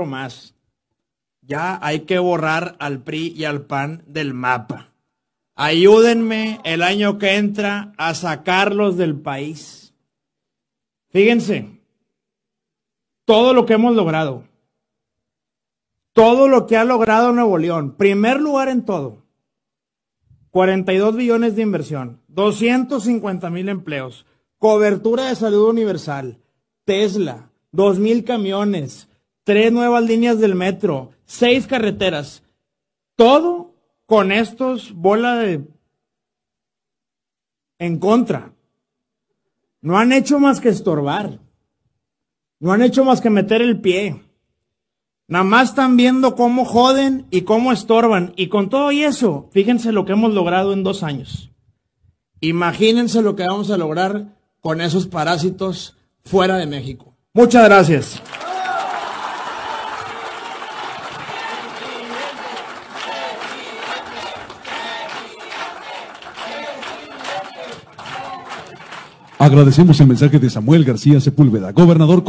más. Ya hay que borrar al PRI y al PAN del mapa. Ayúdenme el año que entra a sacarlos del país. Fíjense, todo lo que hemos logrado, todo lo que ha logrado Nuevo León, primer lugar en todo, 42 billones de inversión, 250 mil empleos, cobertura de salud universal, Tesla, 2 mil camiones, tres nuevas líneas del metro, seis carreteras. Todo con estos bola de en contra. No han hecho más que estorbar. No han hecho más que meter el pie. Nada más están viendo cómo joden y cómo estorban. Y con todo y eso, fíjense lo que hemos logrado en dos años. Imagínense lo que vamos a lograr con esos parásitos fuera de México. Muchas gracias. Agradecemos el mensaje de Samuel García Sepúlveda, gobernador.